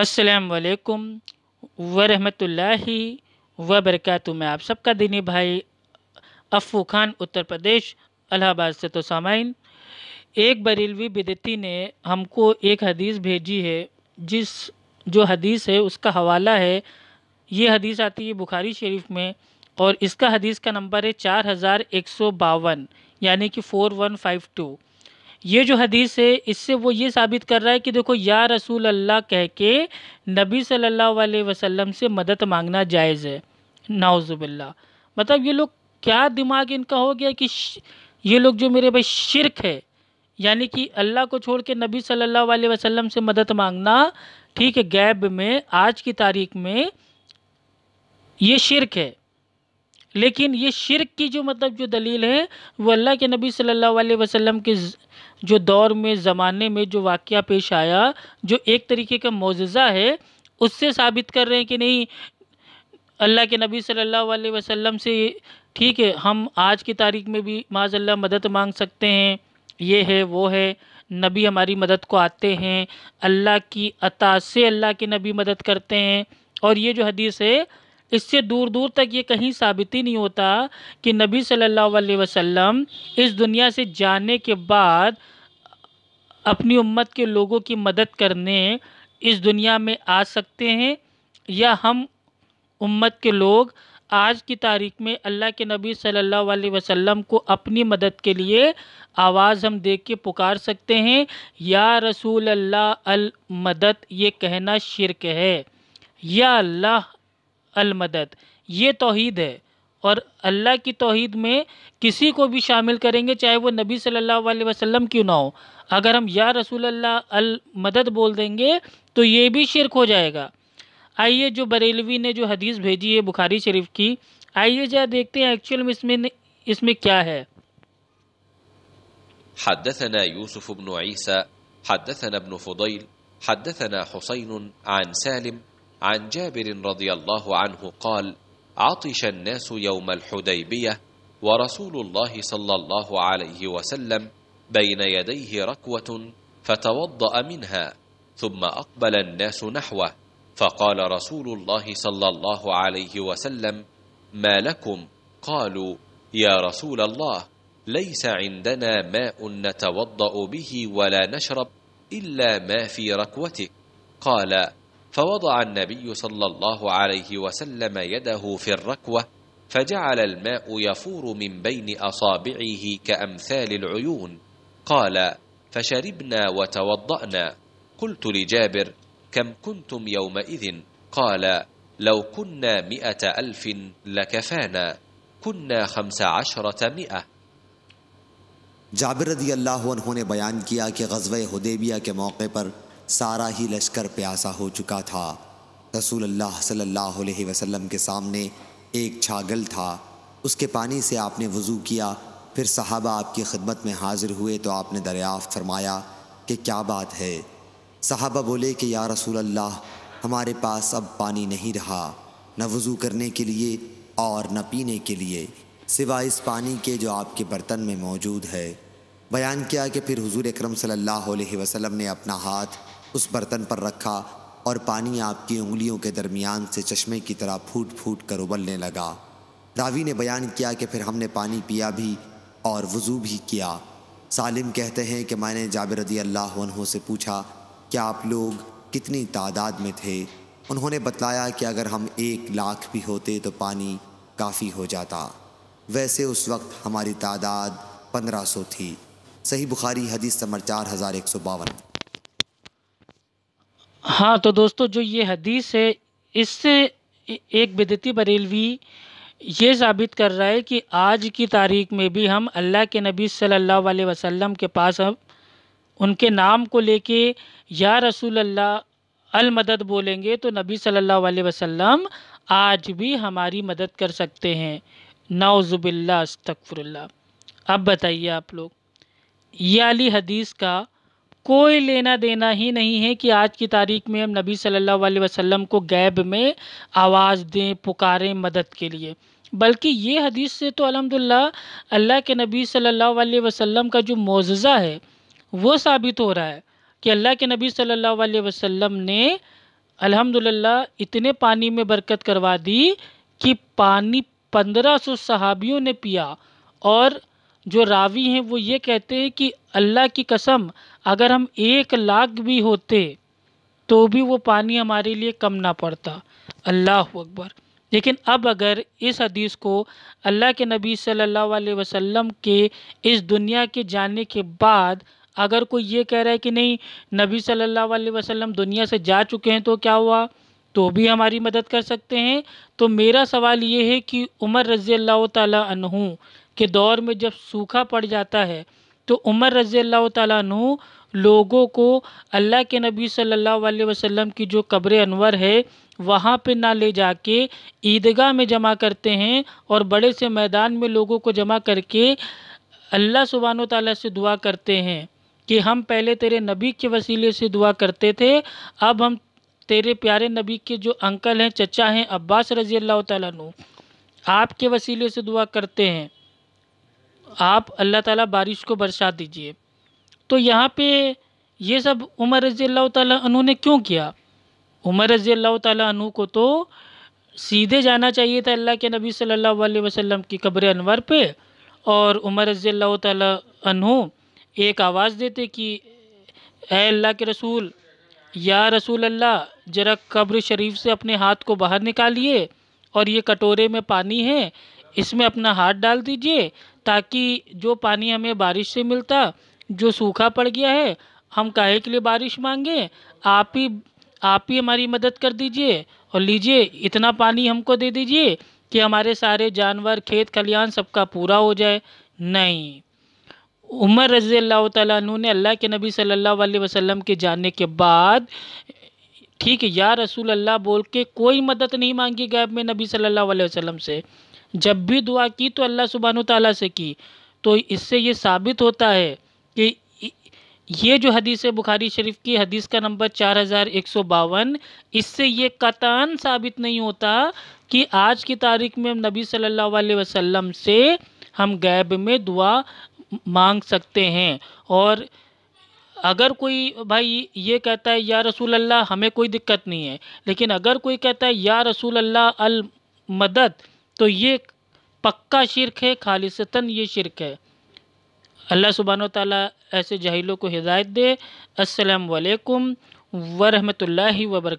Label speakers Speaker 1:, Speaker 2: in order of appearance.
Speaker 1: असलकम वरहमतुल्लाहि वबरकत मैं आप सबका दीनी भाई अफू खान उत्तर प्रदेश अलाहाबाद से तो सामाइन एक बरेलवी बिदती ने हमको एक हदीस भेजी है जिस जो हदीस है उसका हवाला है ये हदीस आती है बुखारी शरीफ में और इसका हदीस का नंबर है चार हज़ार एक सौ बावन यानी कि फ़ोर वन फाइव टू ये जो हदीस है इससे वो ये साबित कर रहा है कि देखो या रसूल अल्लाह कह के नबी सल्लल्लाहु अलैहि वसल्लम से मदद मांगना जायज़ है नाउज़बिल्ला मतलब ये लोग क्या दिमाग इनका हो गया कि ये लोग जो मेरे भाई शिरक है यानी कि अल्लाह को छोड़ के नबी सल्लल्लाहु अलैहि वसल्लम से मदद मांगना ठीक है गैब में आज की तारीख में ये शिरक है लेकिन ये शिरक की जो मतलब जो दलील है वो अल्लाह के नबी सल्लल्लाहु अलैहि वसल्लम के जो दौर में ज़माने में जो वाक़ पेश आया जो एक तरीके का मोजा है उससे साबित कर रहे हैं कि नहीं अल्लाह के नबी सल्लल्लाहु अलैहि वसल्लम से ठीक है हम आज की तारीख में भी माजल्ला मदद मांग सकते हैं ये है वो है नबी हमारी मदद को आते हैं अल्लाह की अता से अल्लाह के नबी मदद करते हैं और ये जो हदीस है इससे दूर दूर तक ये कहीं साबित ही नहीं होता कि नबी सल्लल्लाहु अलैहि वसल्लम इस दुनिया से जाने के बाद अपनी उम्मत के लोगों की मदद करने इस दुनिया में आ सकते हैं या हम उम्मत के लोग आज की तारीख में अल्लाह के नबी सल्लल्लाहु अलैहि वसल्लम को अपनी मदद के लिए आवाज़ हम देख के पुकार सकते हैं या रसूल अल्लाह अल मदद ये कहना शिरक है या अल्लाह अलमदद ये तोहद है और अल्लाह की तोहद में किसी को भी शामिल करेंगे चाहे वो नबी सल्लल्लाहु अलैहि वसल्लम क्यों ना हो अगर हम या रसूल अल्लाह अल मदद बोल देंगे तो ये भी शिरक हो जाएगा आइए जो बरेलवी ने जो हदीस भेजी है बुखारी शरीफ की आइए जरा देखते हैं एक्चुअल में इसमें इसमें क्या है
Speaker 2: حدثنا يوسف بن عيسى حدثنا ابن فضيل حدثنا حسين عن سالم عن جابر رضي الله عنه قال عطش الناس يوم الحديبيه ورسول الله صلى الله عليه وسلم بين يديه ركوه فتوضا منها ثم اقبل الناس نحوه فقال رسول الله صلى الله عليه وسلم ما لكم قالوا يا رسول الله ليس عندنا ماء نتوضا به ولا نشرب الا ما في ركوتك قال فوضع النبي صلى الله عليه وسلم يده في الركوه فجعل الماء يفور من بين اصابعه كامثال العيون قال فشربنا وتوضانا قلت لجابر كم كنتم يومئذ قال لو كنا مئة ألف لكفانا كنا خمس عشرة مئة
Speaker 3: جابر رضی اللہ عنہ نے بیان کیا کہ غزوہ حدیبیہ کے موقع پر सारा ही लश्कर प्यासा हो चुका था रसूल अल्लाह सल्लल्लाहु अलैहि वसल्लम के सामने एक छागल था उसके पानी से आपने वज़ू किया फिर सहाबा आपकी खिदमत में हाजिर हुए तो आपने दरियाफ्त फरमाया कि क्या बात है सहाबा बोले कि या रसूल अल्लाह हमारे पास अब पानी नहीं रहा न वज़ू करने के लिए और न पीने के लिए सिवा इस पानी के जो आपके बर्तन में मौजूद है बयान किया कि फिर हुजूर अकरम सल्लल्लाहु अलैहि वसल्लम ने अपना हाथ उस बर्तन पर रखा और पानी आपकी उंगलियों के दरमियान से चश्मे की तरह फूट फूट कर उबलने लगा रावी ने बयान किया कि फिर हमने पानी पिया भी और वज़ू भी किया सालिम कहते हैं कि मैंने जाबिर रदी अल्लाह से पूछा कि आप लोग कितनी तादाद में थे उन्होंने बताया कि अगर हम एक लाख भी होते तो पानी काफ़ी हो जाता वैसे उस वक्त हमारी तादाद पंद्रह सौ थी सही बुखारी हदीस समर चार हज़ार एक सौ बावन
Speaker 1: हाँ तो दोस्तों जो ये हदीस है इससे एक बिदती बरेलवी ये साबित कर रहा है कि आज की तारीख में भी हम अल्लाह के नबी सल्लल्लाहु अलैहि वसल्लम के पास हम उनके नाम को लेके या रसूल अल्लाह मदद बोलेंगे तो नबी सल्लल्लाहु अलैहि वसल्लम आज भी हमारी मदद कर सकते हैं नाउज़ुबिल्ला अस्तफ़ुल्ला अब बताइए आप लोग ये अली हदीस का कोई लेना देना ही नहीं है कि आज की तारीख में हम नबी सल्लल्लाहु अलैहि वसल्लम को गैब में आवाज़ दें पुकारें मदद के लिए बल्कि ये हदीस से तो अलहमदिल्ला अल्लाह के नबी सल्लल्लाहु अलैहि वसल्लम का जो मुजज़ा है वो साबित हो रहा है कि अल्लाह के नबी सल्लल्लाहु अलैहि वसल्लम ने अलहमदिल्ला इतने पानी में बरकत करवा दी कि पानी पंद्रह सौ सहाबियों ने पिया और जो रावी हैं वो ये कहते हैं कि अल्लाह की कसम अगर हम एक लाख भी होते तो भी वो पानी हमारे लिए कम ना पड़ता अल्लाह अकबर लेकिन अब अगर इस हदीस को अल्लाह के नबी सल्लल्लाहु अलैहि वसल्लम के इस दुनिया के जाने के बाद अगर कोई ये कह रहा है कि नहीं नबी सल्लल्लाहु अलैहि वसल्लम दुनिया से जा चुके हैं तो क्या हुआ तो भी हमारी मदद कर सकते हैं तो मेरा सवाल ये है कि उमर रज़ी अल्लाह तहूँ के दौर में जब सूखा पड़ जाता है तो उमर रज़ी अल्लाह तु लोगों को अल्लाह के नबी सल्लल्लाहु अलैहि वसल्लम की जो कब्र अनवर है वहाँ पे ना ले जाके ईदगाह में जमा करते हैं और बड़े से मैदान में लोगों को जमा करके अल्लाह सुबहान तला से दुआ करते हैं कि हम पहले तेरे नबी के वसीले से दुआ करते थे अब हम तेरे प्यारे नबी के जो अंकल हैं चचा हैं अब्बास रजी अल्लाह तु आपके वसीले से दुआ करते हैं आप अल्लाह ताला बारिश को बरसा दीजिए तो यहाँ पे ये सब उमर रज़ी अल्लाह तु ने क्यों किया उमर रज़ी अल्लाह तु को तो सीधे जाना चाहिए था अल्लाह के नबी सल्लल्लाहु अलैहि वसल्लम की कब्र अनवर पे और उमर रज़ी अल्लाह तु एक आवाज़ देते कि ऐ अल्लाह के रसूल या रसूल अल्लाह जरा कब्र शरीफ से अपने हाथ को बाहर निकालिए और ये कटोरे में पानी है इसमें अपना हाथ डाल दीजिए ताकि जो पानी हमें बारिश से मिलता जो सूखा पड़ गया है हम काहे के लिए बारिश मांगे आप ही आप ही हमारी मदद कर दीजिए और लीजिए इतना पानी हमको दे दीजिए कि हमारे सारे जानवर खेत खलिहान सबका पूरा हो जाए नहीं उमर रज़ी अल्लाह तु ने अल्लाह के नबी सल्लल्लाहु अलैहि वसल्लम के जानने के बाद ठीक है या रसूल अल्लाह बोल के कोई मदद नहीं मांगी गैब में नबी सल्लल्लाहु अलैहि वसल्लम से जब भी दुआ की तो अल्लाह सुबहान तला से की तो इससे ये साबित होता है कि ये जो हदीस है बुखारी शरीफ की हदीस का नंबर चार हज़ार एक सौ बावन इससे ये कतान साबित नहीं होता कि आज की तारीख में हम नबी सल्लल्लाहु अलैहि वसल्लम से हम गैब में दुआ मांग सकते हैं और अगर कोई भाई ये कहता है या रसूल अल्लाह हमें कोई दिक्कत नहीं है लेकिन अगर कोई कहता है या रसूल अल्लाह अल मदद तो ये पक्का शिरक है खालिसता ये शिरक है अल्लाह सुबहान ताली ऐसे जहीलों को हिदायत दे असलकम व वर्क